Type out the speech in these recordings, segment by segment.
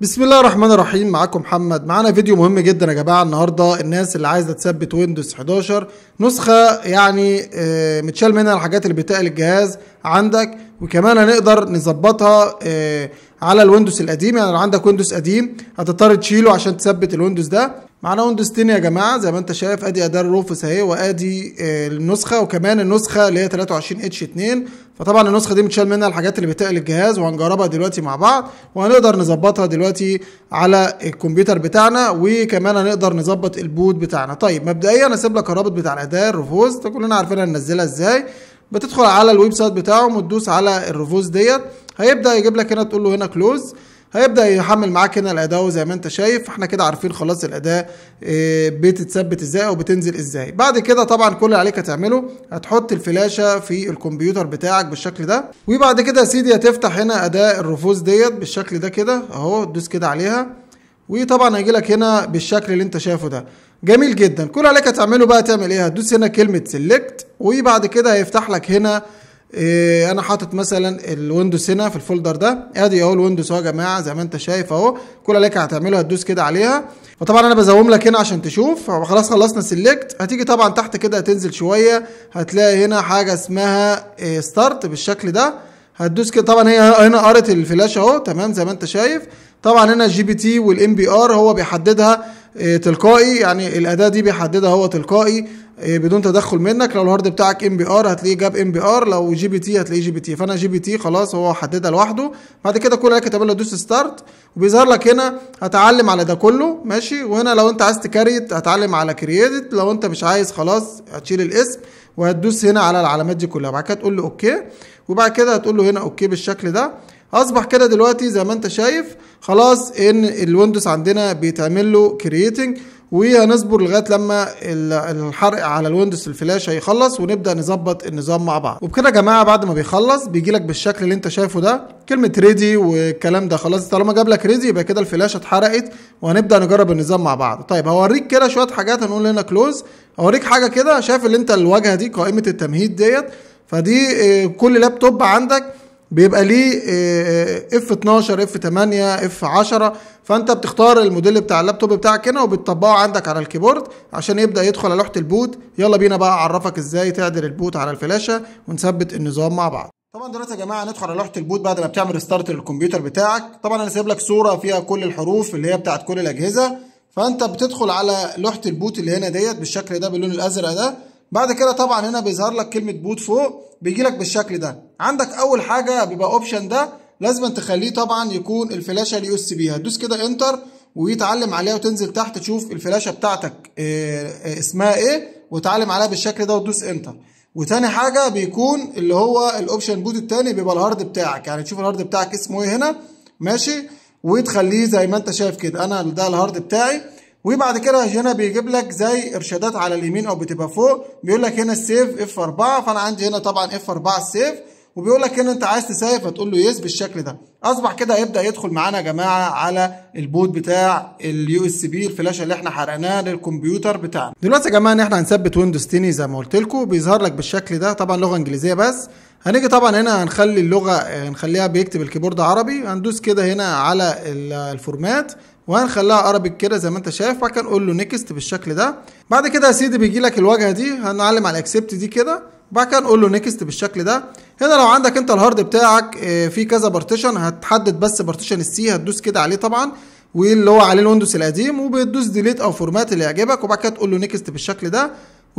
بسم الله الرحمن الرحيم معاكم محمد معانا فيديو مهم جدا يا جماعه النهارده الناس اللي عايزه تثبت ويندوز 11 نسخه يعني آه، متشال منها الحاجات اللي بتقل الجهاز عندك وكمان هنقدر نظبطها آه، على الويندوز القديم يعني لو عندك ويندوز قديم هتضطر تشيله عشان تثبت الويندوز ده معانا ويندوز 10 يا جماعه زي ما انت شايف ادي اداء الروفس اهي وادي آه، النسخه وكمان النسخه اللي هي 23 اتش 2 فطبعا النسخه دي متشال منها الحاجات اللي بتقل الجهاز وهنجربها دلوقتي مع بعض وهنقدر نظبطها دلوقتي على الكمبيوتر بتاعنا وكمان هنقدر نظبط البوت بتاعنا طيب مبدئيا هسيب لك الرابط بتاع الروفوز الرفوز كلنا عارفين هننزلها ازاي بتدخل على الويب سايت بتاعهم وتدوس على الرفوز ديت هيبدا يجيب لك هنا تقول له هنا كلوز هيبدا يحمل معاك هنا الاداء زي ما انت شايف فاحنا كده عارفين خلاص الاداه آه، بتتثبت ازاي او بتنزل ازاي بعد كده طبعا كل اللي عليك هتعمله هتحط الفلاشه في الكمبيوتر بتاعك بالشكل ده وبعد كده يا سيدي هتفتح هنا اداه الرفوز ديت بالشكل ده كده اهو تدوس كده عليها وطبعا هيجي لك هنا بالشكل اللي انت شايفه ده جميل جدا كل عليك هتعمله بقى تعمل ايه هتدوس هنا كلمه سيلكت وبعد كده هيفتح لك هنا إيه انا حاطط مثلا الويندوز هنا في الفولدر ده ادي اهو الويندوز اهو يا جماعه زي ما انت شايف اهو كل عليك هتعمله هتدوس كده عليها وطبعا انا بزوم لك هنا عشان تشوف خلاص خلصنا سيلكت هتيجي طبعا تحت كده هتنزل شويه هتلاقي هنا حاجه اسمها إيه ستارت بالشكل ده هتدوس كده طبعا هي هنا قرت الفلاش اهو تمام زي ما انت شايف طبعا هنا الجي بي تي والام بي ار هو بيحددها إيه، تلقائي يعني الاداه دي بيحددها هو تلقائي إيه، بدون تدخل منك لو الهارد بتاعك ام بي ار هتلاقيه جاب ام بي ار لو جي بي تي هتلاقيه جي بي تي فانا جي بي تي خلاص هو حددها لوحده بعد كده كل اللي كتب له دوس ستارت وبيظهر لك هنا هتعلم على ده كله ماشي وهنا لو انت عايز تكريت هتعلم على كرييتد لو انت مش عايز خلاص هتشيل الاسم وهتدوس هنا على العلامات دي كلها بعد كده تقول له اوكي وبعد كده هتقول له هنا اوكي بالشكل ده اصبح كده دلوقتي زي ما انت شايف خلاص ان الويندوز عندنا بيتعمل له كرييتنج وهنصبر لغايه لما الحرق على الويندوز الفلاش هيخلص ونبدا نظبط النظام مع بعض وبكده يا جماعه بعد ما بيخلص بيجي لك بالشكل اللي انت شايفه ده كلمه ريدي والكلام ده خلاص طالما جاب لك ريدي يبقى كده الفلاشه اتحرقت وهنبدا نجرب النظام مع بعض طيب هوريك كده شويه حاجات هنقول هنا كلوز هوريك حاجه كده شايف اللي انت الواجهه دي قائمه التمهيد ديت فدي آه، كل لابتوب عندك بيبقى ليه اف 12 اف 8 اف 10 فانت بتختار الموديل بتاع اللابتوب بتاعك هنا وبتطبقه عندك على الكيبورد عشان يبدا يدخل على لوحه البوت يلا بينا بقى اعرفك ازاي تعدل البوت على الفلاشه ونثبت النظام مع بعض طبعا دلوقتي يا جماعه هندخل على لوحه البوت بعد ما بتعمل ريستارت للكمبيوتر بتاعك طبعا انا سايب لك صوره فيها كل الحروف اللي هي بتاعه كل الاجهزه فانت بتدخل على لوحه البوت اللي هنا ديت بالشكل ده باللون الازرق ده بعد كده طبعا هنا بيظهر لك كلمه بوت فوق بيجي لك بالشكل ده عندك اول حاجه بيبقى اوبشن ده لازم تخليه طبعا يكون الفلاشه اليو اس بي هتدوس كده انتر ويتعلم عليها وتنزل تحت تشوف الفلاشه بتاعتك آه، آه، اسمها ايه وتعلم عليها بالشكل ده وتدوس انتر وتاني حاجه بيكون اللي هو الاوبشن بوت التاني بيبقى الهارد بتاعك يعني تشوف الهارد بتاعك اسمه ايه هنا ماشي وتخليه زي ما انت شايف كده انا ده الهارد بتاعي وبعد كده هنا بيجيب لك زي ارشادات على اليمين او بتبقى فوق بيقول لك هنا السيف اف 4 فانا عندي هنا طبعا اف 4 السيف وبيقول لك هنا انت عايز تسيف هتقول له يس بالشكل ده اصبح كده هيبدا يدخل معانا يا جماعه على البوت بتاع اليو اس بي الفلاشه اللي احنا حرقناها للكمبيوتر بتاعنا دلوقتي يا جماعه ان احنا هنثبت ويندوز تاني زي ما قلت لكم بيظهر لك بالشكل ده طبعا لغه انجليزيه بس هنيجي طبعا هنا هنخلي اللغه آه، نخليها بيكتب الكيبورد عربي هندوس كده هنا على الفورمات وهنخليها عربي كده زي ما انت شايف وبعد كده نقول له نيكست بالشكل ده بعد كده يا سيدي بيجي لك الواجهه دي هنعلم على الاكسبت دي كده بعد كده نقول له نيكست بالشكل ده هنا لو عندك انت الهارد بتاعك آه، في كذا بارتيشن هتحدد بس بارتيشن السي هتدوس كده عليه طبعا واللي هو عليه الويندوز القديم وبتدوس ديليت او فورمات اللي يعجبك وبعد كده تقول له نيكست بالشكل ده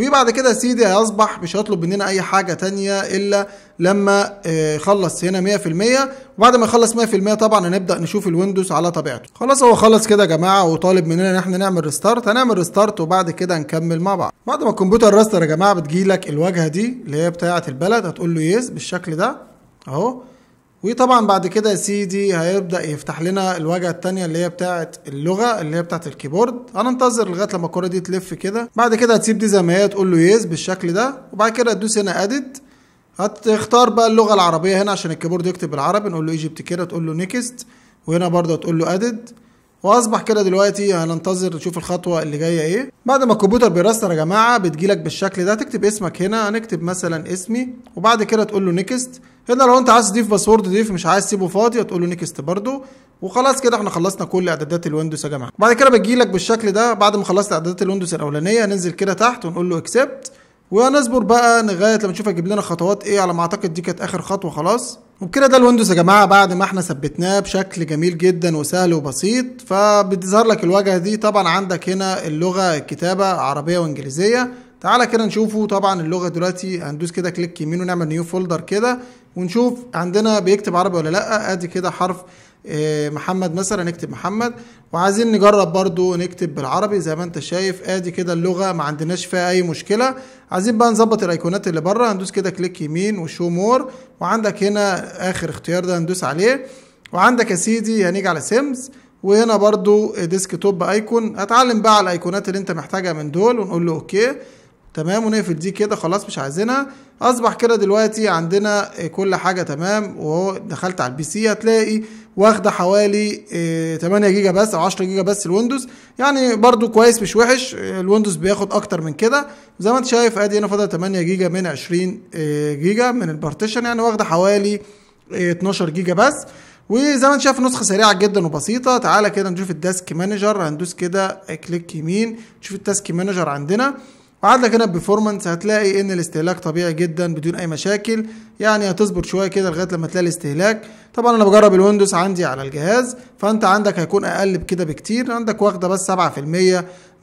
وبعد كده سيدي هيصبح مش هيطلب مننا اي حاجه تانية الا لما آه، يخلص هنا 100% وبعد ما يخلص 100% طبعا هنبدا نشوف الويندوز على طبيعته خلاص هو خلص كده يا جماعه وطالب مننا ان احنا نعمل ريستارت هنعمل ريستارت وبعد كده نكمل مع بعض بعد ما الكمبيوتر راستر يا جماعه بتجيلك الواجهه دي اللي هي بتاعه البلد هتقول له يس بالشكل ده اهو وطبعا بعد كده يا سيدي هيبدا يفتح لنا الواجهه الثانيه اللي هي بتاعه اللغه اللي هي بتاعه الكيبورد هننتظر لغايه لما الكره دي تلف كده بعد كده هتسيب دي زي ما هي تقول له يس بالشكل ده وبعد كده تدوس هنا اديت هتختار بقى اللغه العربيه هنا عشان الكيبورد يكتب بالعربي نقول له ايجيبت كده تقول له نيكست وهنا برضه تقول له ادد واصبح كده دلوقتي هننتظر نشوف الخطوه اللي جايه ايه بعد ما الكمبيوتر بيرستر يا جماعه بتجيلك بالشكل ده تكتب اسمك هنا هنكتب مثلا اسمي وبعد كده تقول له نيكست هنا لو انت عايز تضيف باسورد ضيف مش عايز تسيبه فاضي هتقول له نيكست برده وخلاص كده احنا خلصنا كل اعدادات الويندوز يا جماعه بعد كده بتجيلك بالشكل ده بعد ما خلصت اعدادات الويندوز الاولانيه هننزل كده تحت ونقول له اكسبت وهنصبر بقى لغايه لما نشوف هيجيب لنا خطوات ايه على ما اعتقد دي كانت اخر خطوه خلاص وبكده ده الويندوز يا جماعه بعد ما احنا ثبتناه بشكل جميل جدا وسهل وبسيط فبتظهر لك الواجهه دي طبعا عندك هنا اللغه الكتابه عربيه وانجليزيه تعالى كده نشوفه طبعا اللغه دلوقتي هندوس كده كليك يمين ونعمل نيو فولدر كده ونشوف عندنا بيكتب عربي ولا لا ادي كده حرف إيه، محمد مثلا نكتب محمد وعايزين نجرب برضو نكتب بالعربي زي ما انت شايف ادي كده اللغه ما عندناش فيها اي مشكله عايزين بقى نظبط الايقونات اللي بره هندوس كده كليك يمين وشو مور وعندك هنا اخر اختيار ده هندوس عليه وعندك يا سيدي هنيجي على سيمز وهنا برضو ديسك توب ايكون هتعلم بقى على الايقونات اللي انت محتاجها من دول ونقول له اوكي تمام ونقفل دي كده خلاص مش عايزينها اصبح كده دلوقتي عندنا آه، كل حاجه تمام وهو دخلت على البي سي هتلاقي واخده حوالي 8 آه، جيجا بس او 10 جيجا بس الويندوز يعني برضو كويس مش وحش آه، الويندوز بياخد اكتر من كده زي ما انت شايف ادي هنا فاضل 8 جيجا من 20 جيجا من البارتيشن يعني واخده حوالي 12 جيجا بس وزي ما انت شايف نسخه سريعه جدا وبسيطه تعالى كده نشوف التاسك مانجر هندوس كده كليك يمين نشوف التاسك مانجر عندنا وعاد لك هنا بفورمانس هتلاقي ان الاستهلاك طبيعي جدا بدون اي مشاكل يعني هتصبر شويه كده لغايه لما تلاقي الاستهلاك طبعا انا بجرب الويندوز عندي على الجهاز فانت عندك هيكون اقل بكده بكتير عندك واخده بس 7%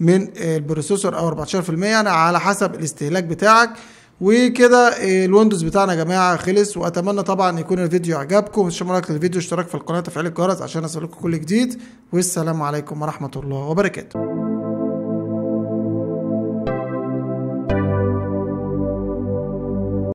من البروسيسور او 14% يعني على حسب الاستهلاك بتاعك وكده الويندوز بتاعنا يا جماعه خلص واتمنى طبعا يكون الفيديو عجبكم مش مراك للفيديو اشتراك في القناه وتفعيل الجرس عشان يصلكم كل جديد والسلام عليكم ورحمه الله وبركاته